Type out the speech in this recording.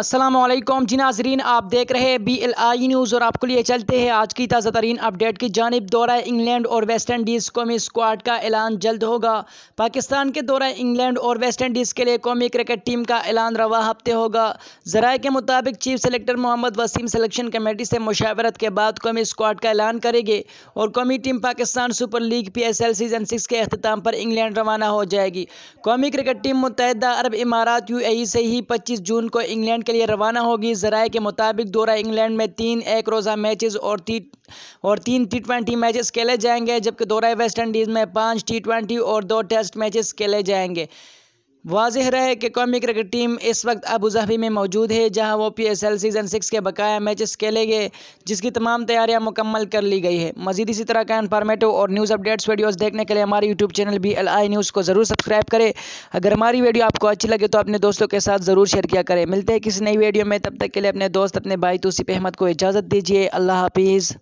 السلام علیکم جی ناظرین آپ دیکھ رہے بی ایل آئی نیوز اور آپ کو لیے چلتے ہیں آج کی تازہ ترین اپڈیٹ کی جانب دورہ انگلینڈ اور ویسٹ انڈیز قومی اسکواڈ کا اعلان جلد ہوگا پاکستان کے دورہ انگلینڈ اور ویسٹ انڈیز کے لیے قومی کرکٹ ٹیم کا اعلان روا ہفتے ہوگا ذرائع کے مطابق chief selector Muhammad Wasim selection committee سے مشاورت کے بعد قومی اسکواڈ کا اعلان کرے گے اور قومی team Pakistan super league P S L season six کے اختتام پر انگلینڈ روانہ ہو جائے گی قومی کرکٹ ٹیم متحدہ عرب امارات یو اے ای سے ہی پچیس جون کو انگلینڈ کے لیے روانہ ہوگی ذرائع کے مطابق دورہ انگلینڈ میں تین ایک روزہ میچز اور تین ٹی ٹوینٹی میچز کھیلے جائیں گے جبکہ دورہ ویسٹ انڈیز میں پانچ ٹی ٹوینٹی اور دو ٹیسٹ میچز کھیلے جائیں گے واضح رہے کہ قومی کرکٹ ٹیم اس وقت ابو اظہبی میں موجود ہے جہاں وہ P S L season six کے بقایا میچز کھیلے گے جس کی تمام تیاریاں مکمل کر لی گئی ہے مزید اسی طرح کا انفارمیٹو اور نیوز اپڈیٹس ویڈیوز دیکھنے کے لیے ہمارے YouTube channel B L I news کو ضرور سبسکرائب کرے اگر ہماری ویڈیو آپ کو اچھی لگے تو اپنے دوستوں کے ساتھ ضرور شیئر کیا کریں ملتے ہیں کسی نئی ویڈیو میں تب تک کے لیے اپنے دوست اپنے بھائی توسیف احمد کو اجازت دیجیے اللہ حافظ